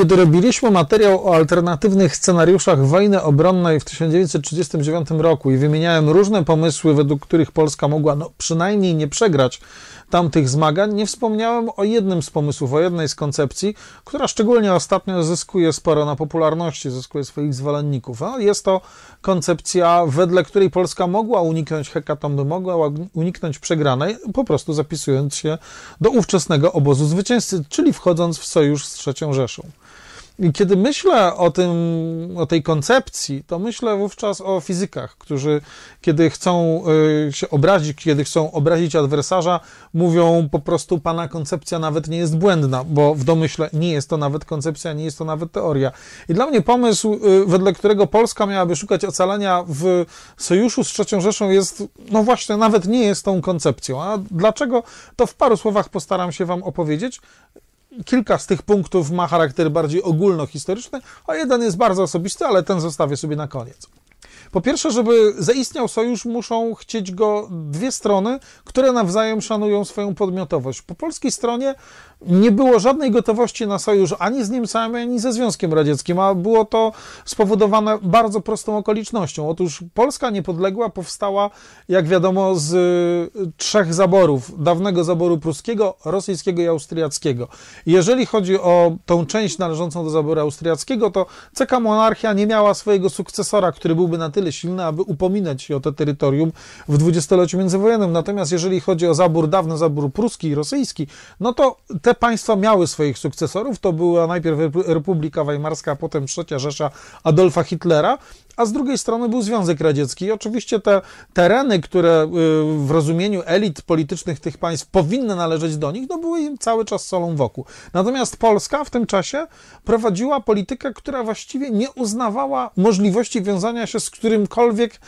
Kiedy robiliśmy materiał o alternatywnych scenariuszach wojny obronnej w 1939 roku i wymieniałem różne pomysły, według których Polska mogła no, przynajmniej nie przegrać tamtych zmagań, nie wspomniałem o jednym z pomysłów, o jednej z koncepcji, która szczególnie ostatnio zyskuje sporo na popularności, zyskuje swoich zwolenników. No, jest to koncepcja, wedle której Polska mogła uniknąć hekatonu, mogła uniknąć przegranej, po prostu zapisując się do ówczesnego obozu zwycięzcy, czyli wchodząc w sojusz z III Rzeszą. I kiedy myślę o tym, o tej koncepcji, to myślę wówczas o fizykach, którzy kiedy chcą y, się obrazić, kiedy chcą obrazić adwersarza, mówią po prostu pana koncepcja nawet nie jest błędna, bo w domyśle nie jest to nawet koncepcja, nie jest to nawet teoria. I dla mnie pomysł, y, wedle którego Polska miałaby szukać ocalenia w sojuszu z III Rzeszą jest, no właśnie, nawet nie jest tą koncepcją. A dlaczego? To w paru słowach postaram się wam opowiedzieć kilka z tych punktów ma charakter bardziej ogólnohistoryczny, a jeden jest bardzo osobisty, ale ten zostawię sobie na koniec. Po pierwsze, żeby zaistniał sojusz, muszą chcieć go dwie strony, które nawzajem szanują swoją podmiotowość. Po polskiej stronie nie było żadnej gotowości na sojusz ani z Niemcami, ani ze Związkiem Radzieckim, a było to spowodowane bardzo prostą okolicznością. Otóż Polska niepodległa powstała, jak wiadomo, z y, trzech zaborów: dawnego zaboru pruskiego, rosyjskiego i austriackiego. Jeżeli chodzi o tą część należącą do zaboru austriackiego, to CK Monarchia nie miała swojego sukcesora, który byłby na tyle tyle silne, aby upominać się o to terytorium w dwudziestoleciu międzywojennym. Natomiast jeżeli chodzi o zabór, dawny zabór pruski i rosyjski, no to te państwa miały swoich sukcesorów. To była najpierw Republika Weimarska, a potem Trzecia Rzesza Adolfa Hitlera a z drugiej strony był Związek Radziecki. I oczywiście te tereny, które y, w rozumieniu elit politycznych tych państw powinny należeć do nich, no były im cały czas solą wokół. Natomiast Polska w tym czasie prowadziła politykę, która właściwie nie uznawała możliwości wiązania się z którymkolwiek y,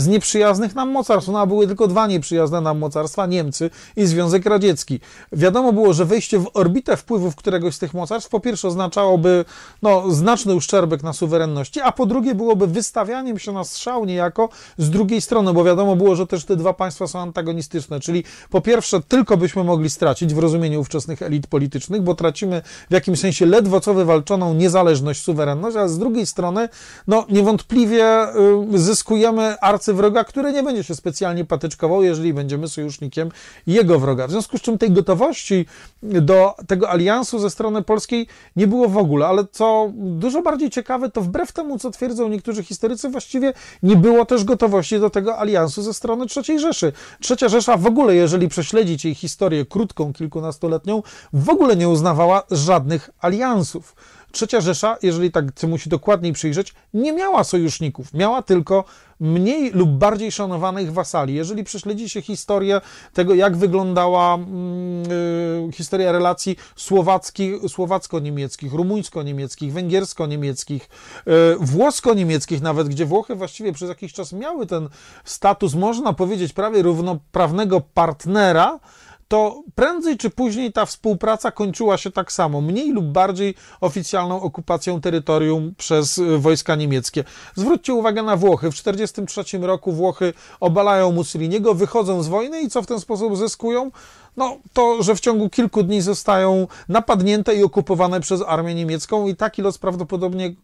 z nieprzyjaznych nam mocarstw. No, a były tylko dwa nieprzyjazne nam mocarstwa, Niemcy i Związek Radziecki. Wiadomo było, że wejście w orbitę wpływów któregoś z tych mocarstw po pierwsze oznaczałoby no, znaczny uszczerbek na suwerenności, a po drugie byłoby wys wystawianiem się na strzał niejako z drugiej strony, bo wiadomo było, że też te dwa państwa są antagonistyczne, czyli po pierwsze tylko byśmy mogli stracić w rozumieniu ówczesnych elit politycznych, bo tracimy w jakimś sensie ledwo co wywalczoną niezależność, suwerenność, a z drugiej strony no niewątpliwie y, zyskujemy arcywroga, który nie będzie się specjalnie patyczkował, jeżeli będziemy sojusznikiem jego wroga. W związku z czym tej gotowości do tego aliansu ze strony polskiej nie było w ogóle, ale co dużo bardziej ciekawe, to wbrew temu, co twierdzą niektórzy historycy, historycy, właściwie nie było też gotowości do tego aliansu ze strony III Rzeszy. Trzecia Rzesza w ogóle, jeżeli prześledzić jej historię krótką, kilkunastoletnią, w ogóle nie uznawała żadnych aliansów. Trzecia Rzesza, jeżeli tak temu się dokładniej przyjrzeć, nie miała sojuszników. Miała tylko mniej lub bardziej szanowanych wasali. Jeżeli prześledzi się historię tego, jak wyglądała mm, y, historia relacji słowacko-niemieckich, rumuńsko-niemieckich, węgiersko-niemieckich, e, włosko-niemieckich nawet, gdzie Włochy właściwie przez jakiś czas miały ten status, można powiedzieć, prawie równoprawnego partnera, to prędzej czy później ta współpraca kończyła się tak samo, mniej lub bardziej oficjalną okupacją terytorium przez e, wojska niemieckie. Zwróćcie uwagę na Włochy. W 1943 roku Włochy obalają Mussoliniego, wychodzą z wojny i co w ten sposób zyskują? No, to, że w ciągu kilku dni zostają napadnięte i okupowane przez armię niemiecką, i taki los prawdopodobnie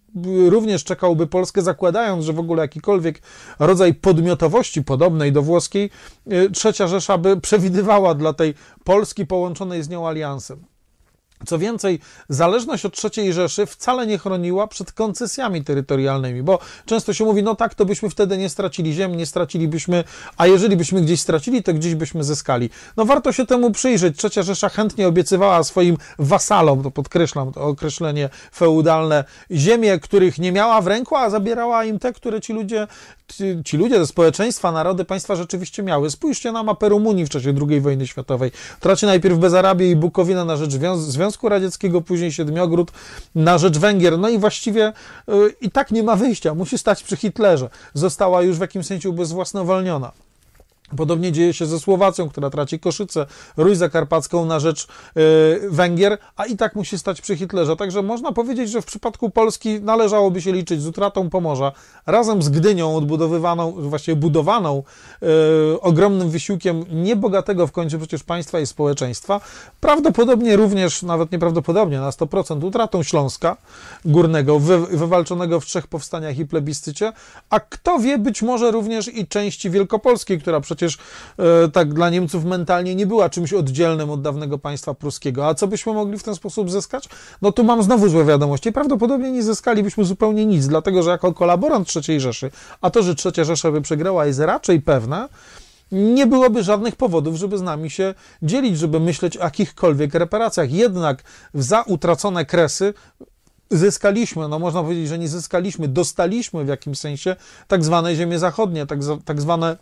również czekałby Polskę, zakładając, że w ogóle jakikolwiek rodzaj podmiotowości podobnej do włoskiej, y, trzecia Rzesza by przewidywała dla tej Polski połączonej z nią aliansem. Co więcej, zależność od III Rzeszy wcale nie chroniła przed koncesjami terytorialnymi, bo często się mówi, no tak, to byśmy wtedy nie stracili ziem, nie stracilibyśmy, a jeżeli byśmy gdzieś stracili, to gdzieś byśmy zyskali. No warto się temu przyjrzeć. Trzecia Rzesza chętnie obiecywała swoim wasalom, to podkreślam to określenie feudalne, ziemie, których nie miała w ręku, a zabierała im te, które ci ludzie, ci, ci ludzie, społeczeństwa, narody, państwa rzeczywiście miały. Spójrzcie na mapę Rumunii w czasie II wojny światowej. Traci najpierw Bezarabię i Bukowina na rzecz Związku Związku Radzieckiego, później Siedmiogród na rzecz Węgier. No i właściwie y, i tak nie ma wyjścia, musi stać przy Hitlerze. Została już w jakimś sensie ubezwłasnowolniona. Podobnie dzieje się ze Słowacją, która traci Koszyce, Rój Zakarpacką na rzecz y, Węgier, a i tak musi stać przy Hitlerze. Także można powiedzieć, że w przypadku Polski należałoby się liczyć z utratą Pomorza, razem z Gdynią odbudowywaną, właściwie budowaną y, ogromnym wysiłkiem niebogatego w końcu przecież państwa i społeczeństwa, prawdopodobnie również, nawet nieprawdopodobnie, na 100% utratą Śląska Górnego, wywalczonego w trzech powstaniach i plebiscycie, a kto wie, być może również i części Wielkopolskiej, która przecież przecież e, tak dla Niemców mentalnie nie była czymś oddzielnym od dawnego państwa pruskiego. A co byśmy mogli w ten sposób zyskać? No tu mam znowu złe wiadomości. Prawdopodobnie nie zyskalibyśmy zupełnie nic, dlatego że jako kolaborant III Rzeszy, a to, że III Rzesza by przegrała jest raczej pewne, nie byłoby żadnych powodów, żeby z nami się dzielić, żeby myśleć o jakichkolwiek reparacjach. Jednak za utracone kresy zyskaliśmy, no można powiedzieć, że nie zyskaliśmy, dostaliśmy w jakimś sensie tak zwane ziemie zachodnie, tak, tak zwane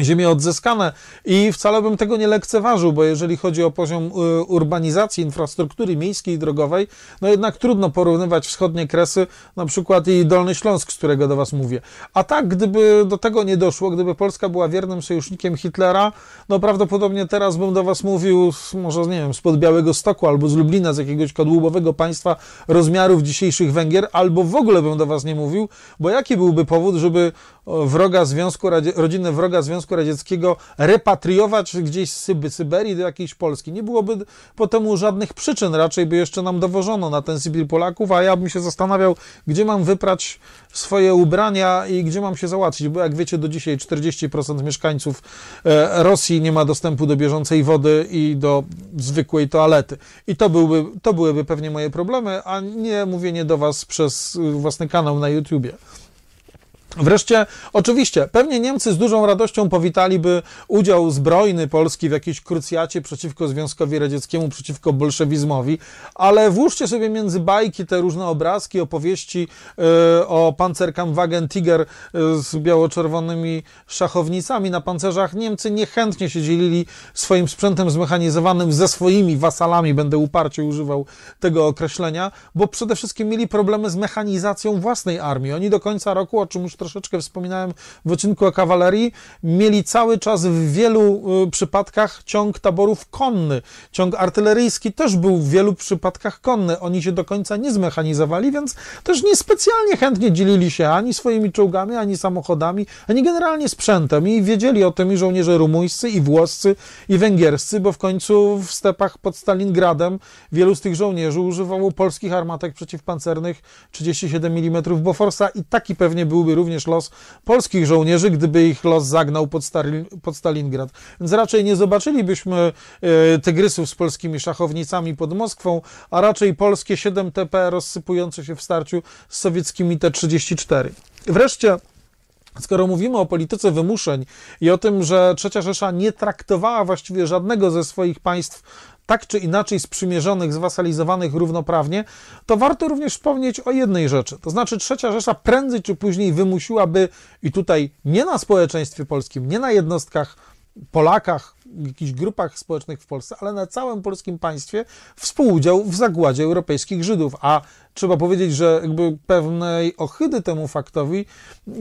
ziemie odzyskane i wcale bym tego nie lekceważył, bo jeżeli chodzi o poziom y, urbanizacji infrastruktury miejskiej i drogowej, no jednak trudno porównywać wschodnie Kresy, na przykład i Dolny Śląsk, z którego do Was mówię. A tak, gdyby do tego nie doszło, gdyby Polska była wiernym sojusznikiem Hitlera, no prawdopodobnie teraz bym do Was mówił, może nie wiem, spod Białego Stoku albo z Lublina, z jakiegoś kadłubowego państwa rozmiarów dzisiejszych Węgier, albo w ogóle bym do Was nie mówił, bo jaki byłby powód, żeby wroga Związku Radzie- wroga Związku Związku Radzieckiego repatriować gdzieś z Syby, Syberii do jakiejś Polski. Nie byłoby po temu żadnych przyczyn, raczej by jeszcze nam dowożono na ten Sybir Polaków, a ja bym się zastanawiał, gdzie mam wyprać swoje ubrania i gdzie mam się załatwić, bo jak wiecie, do dzisiaj 40% mieszkańców e, Rosji nie ma dostępu do bieżącej wody i do zwykłej toalety. I to, byłby, to byłyby pewnie moje problemy, a nie mówienie do Was przez e, własny kanał na YouTubie. Wreszcie, oczywiście, pewnie Niemcy z dużą radością powitaliby udział zbrojny Polski w jakiejś krucjacie przeciwko Związkowi Radzieckiemu, przeciwko bolszewizmowi, ale włóżcie sobie między bajki te różne obrazki, opowieści e, o pancerkampfwagen Tiger e, z biało-czerwonymi szachownicami na pancerzach. Niemcy niechętnie się dzielili swoim sprzętem zmechanizowanym ze swoimi wasalami, będę uparcie używał tego określenia, bo przede wszystkim mieli problemy z mechanizacją własnej armii. Oni do końca roku, o czym już troszeczkę wspominałem w odcinku o kawalerii, mieli cały czas w wielu y, przypadkach ciąg taborów konny. Ciąg artyleryjski też był w wielu przypadkach konny. Oni się do końca nie zmechanizowali, więc też niespecjalnie chętnie dzielili się ani swoimi czołgami, ani samochodami, ani generalnie sprzętem. I wiedzieli o tym i żołnierze rumuńscy, i włoscy, i węgierscy, bo w końcu w stepach pod Stalingradem wielu z tych żołnierzy używało polskich armatek przeciwpancernych 37 mm Boforsa i taki pewnie byłby również również los polskich żołnierzy, gdyby ich los zagnał pod, Stary, pod Stalingrad. Więc raczej nie zobaczylibyśmy e, tygrysów z polskimi szachownicami pod Moskwą, a raczej polskie 7 TP rozsypujące się w starciu z sowieckimi T-34. Wreszcie Skoro mówimy o polityce wymuszeń i o tym, że Trzecia Rzesza nie traktowała właściwie żadnego ze swoich państw tak czy inaczej sprzymierzonych, zwasalizowanych równoprawnie, to warto również wspomnieć o jednej rzeczy. To znaczy trzecia Rzesza prędzej czy później wymusiłaby i tutaj nie na społeczeństwie polskim, nie na jednostkach Polakach, jakichś grupach społecznych w Polsce, ale na całym polskim państwie współudział w zagładzie europejskich Żydów. A trzeba powiedzieć, że jakby pewnej ohydy temu faktowi yy,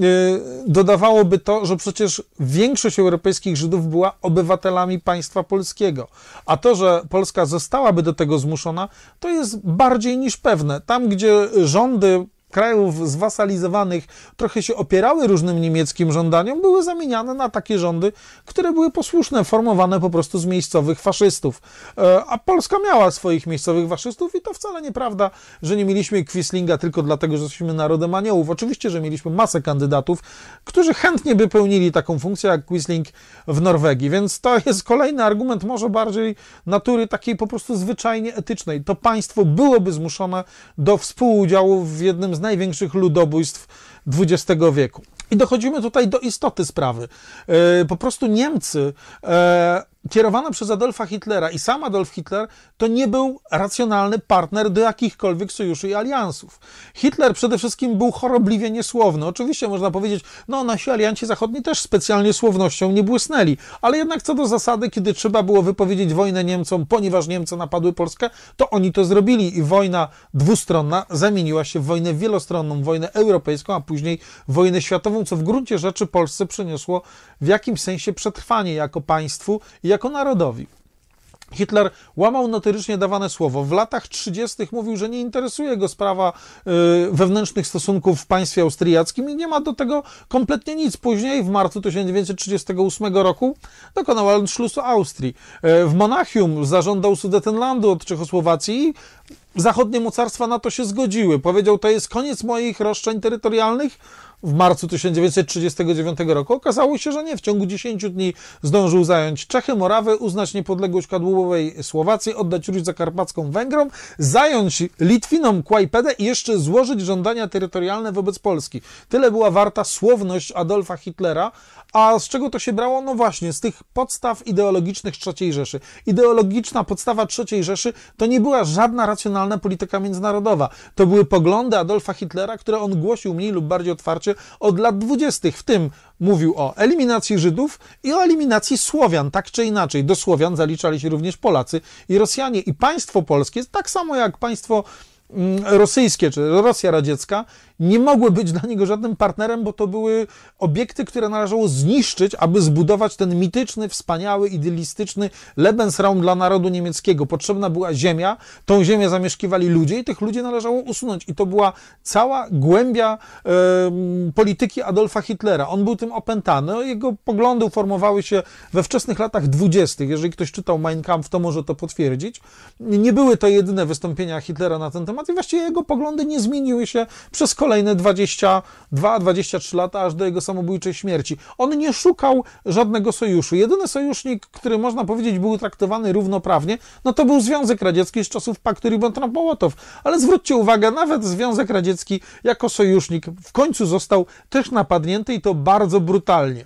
dodawałoby to, że przecież większość europejskich Żydów była obywatelami państwa polskiego. A to, że Polska zostałaby do tego zmuszona, to jest bardziej niż pewne. Tam, gdzie rządy krajów zwasalizowanych trochę się opierały różnym niemieckim żądaniom, były zamieniane na takie rządy, które były posłuszne, formowane po prostu z miejscowych faszystów. E, a Polska miała swoich miejscowych faszystów i to wcale nieprawda, że nie mieliśmy Quislinga tylko dlatego, że jesteśmy narodem aniołów. Oczywiście, że mieliśmy masę kandydatów, którzy chętnie by pełnili taką funkcję jak Quisling w Norwegii, więc to jest kolejny argument może bardziej natury takiej po prostu zwyczajnie etycznej. To państwo byłoby zmuszone do współudziału w jednym z z największych ludobójstw XX wieku. I dochodzimy tutaj do istoty sprawy. E, po prostu Niemcy e, kierowana przez Adolfa Hitlera i sam Adolf Hitler to nie był racjonalny partner do jakichkolwiek sojuszy i aliansów. Hitler przede wszystkim był chorobliwie niesłowny. Oczywiście można powiedzieć, no nasi alianci zachodni też specjalnie słownością nie błysnęli, ale jednak co do zasady, kiedy trzeba było wypowiedzieć wojnę Niemcom, ponieważ Niemcy napadły Polskę, to oni to zrobili i wojna dwustronna zamieniła się w wojnę wielostronną, wojnę europejską, a później wojnę światową, co w gruncie rzeczy Polsce przyniosło w jakimś sensie przetrwanie jako państwu jako narodowi. Hitler łamał notorycznie dawane słowo. W latach 30. mówił, że nie interesuje go sprawa y, wewnętrznych stosunków w państwie austriackim i nie ma do tego kompletnie nic. Później, w marcu 1938 roku, dokonał Anschlussu Austrii. Y, w Monachium zażądał Sudetenlandu od Czechosłowacji i zachodnie mocarstwa na to się zgodziły. Powiedział, to jest koniec moich roszczeń terytorialnych w marcu 1939 roku. Okazało się, że nie. W ciągu 10 dni zdążył zająć Czechy, Morawę, uznać niepodległość kadłubowej Słowacji, oddać Ruś Zakarpacką Węgrom, zająć Litwinom Kłajpedę i jeszcze złożyć żądania terytorialne wobec Polski. Tyle była warta słowność Adolfa Hitlera, a z czego to się brało? No właśnie, z tych podstaw ideologicznych III Rzeszy. Ideologiczna podstawa III Rzeszy to nie była żadna racjonalna polityka międzynarodowa. To były poglądy Adolfa Hitlera, które on głosił mniej lub bardziej otwarcie od lat dwudziestych, w tym mówił o eliminacji Żydów i o eliminacji Słowian, tak czy inaczej. Do Słowian zaliczali się również Polacy i Rosjanie. I państwo polskie, tak samo jak państwo Mm, rosyjskie czy Rosja radziecka nie mogły być dla niego żadnym partnerem, bo to były obiekty, które należało zniszczyć, aby zbudować ten mityczny, wspaniały, idealistyczny Lebensraum dla narodu niemieckiego. Potrzebna była ziemia, tą ziemię zamieszkiwali ludzie i tych ludzi należało usunąć. I to była cała głębia e, polityki Adolfa Hitlera. On był tym opętany, no, jego poglądy uformowały się we wczesnych latach dwudziestych. Jeżeli ktoś czytał Mein Kampf, to może to potwierdzić. Nie były to jedyne wystąpienia Hitlera na ten temat, temat i właściwie jego poglądy nie zmieniły się przez kolejne 22-23 lata, aż do jego samobójczej śmierci. On nie szukał żadnego sojuszu. Jedyny sojusznik, który można powiedzieć był traktowany równoprawnie, no to był Związek Radziecki z czasów Paktu Ribbentrop-Mołotow. Ale zwróćcie uwagę, nawet Związek Radziecki jako sojusznik w końcu został też napadnięty i to bardzo brutalnie.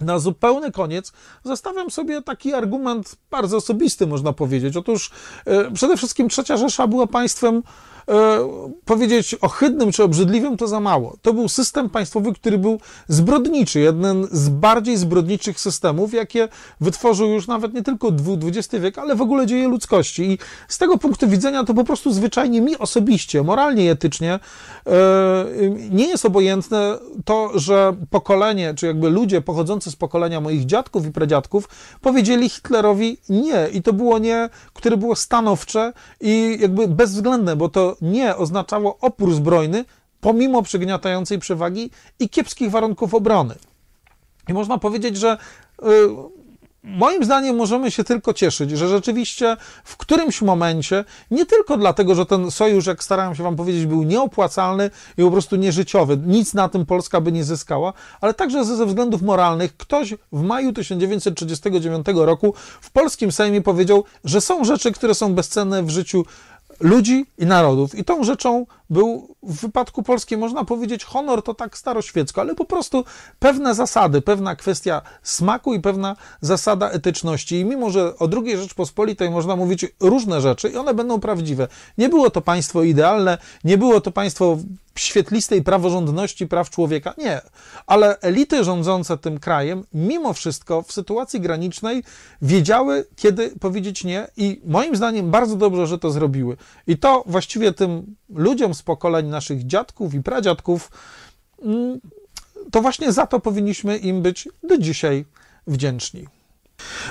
Na zupełny koniec zostawiam sobie taki argument bardzo osobisty, można powiedzieć. Otóż e, przede wszystkim Trzecia Rzesza była państwem E, powiedzieć ohydnym czy obrzydliwym, to za mało. To był system państwowy, który był zbrodniczy, jeden z bardziej zbrodniczych systemów, jakie wytworzył już nawet nie tylko XX wiek, ale w ogóle dzieje ludzkości. I z tego punktu widzenia to po prostu zwyczajnie mi osobiście, moralnie i etycznie e, nie jest obojętne to, że pokolenie, czy jakby ludzie pochodzący z pokolenia moich dziadków i pradziadków powiedzieli Hitlerowi nie. I to było nie, które było stanowcze i jakby bezwzględne, bo to nie oznaczało opór zbrojny, pomimo przygniatającej przewagi i kiepskich warunków obrony. I można powiedzieć, że y, Moim zdaniem możemy się tylko cieszyć, że rzeczywiście w którymś momencie, nie tylko dlatego, że ten sojusz, jak starałem się Wam powiedzieć, był nieopłacalny i po prostu nieżyciowy, nic na tym Polska by nie zyskała, ale także ze względów moralnych ktoś w maju 1939 roku w polskim Sejmie powiedział, że są rzeczy, które są bezcenne w życiu ludzi i narodów. I tą rzeczą był w wypadku polskim, można powiedzieć, honor to tak staroświecko, ale po prostu pewne zasady, pewna kwestia smaku i pewna zasada etyczności. I mimo, że o II Rzeczpospolitej można mówić różne rzeczy i one będą prawdziwe. Nie było to państwo idealne, nie było to państwo świetlistej praworządności praw człowieka. Nie, ale elity rządzące tym krajem, mimo wszystko w sytuacji granicznej wiedziały, kiedy powiedzieć nie, i moim zdaniem bardzo dobrze, że to zrobiły. I to właściwie tym ludziom z pokoleń naszych dziadków i pradziadków, mm, to właśnie za to powinniśmy im być do dzisiaj wdzięczni.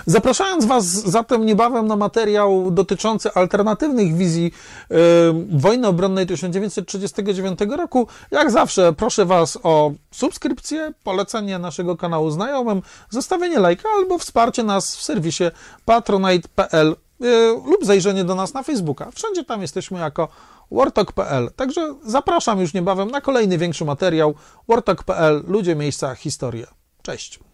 Zapraszając Was zatem niebawem na materiał dotyczący alternatywnych wizji yy, wojny obronnej 1939 roku, jak zawsze proszę Was o subskrypcję, polecenie naszego kanału znajomym, zostawienie lajka albo wsparcie nas w serwisie patronite.pl Y, lub zajrzenie do nas na Facebooka. Wszędzie tam jesteśmy jako wartok.pl. Także zapraszam już niebawem na kolejny większy materiał wartok.pl Ludzie, Miejsca, Historia. Cześć!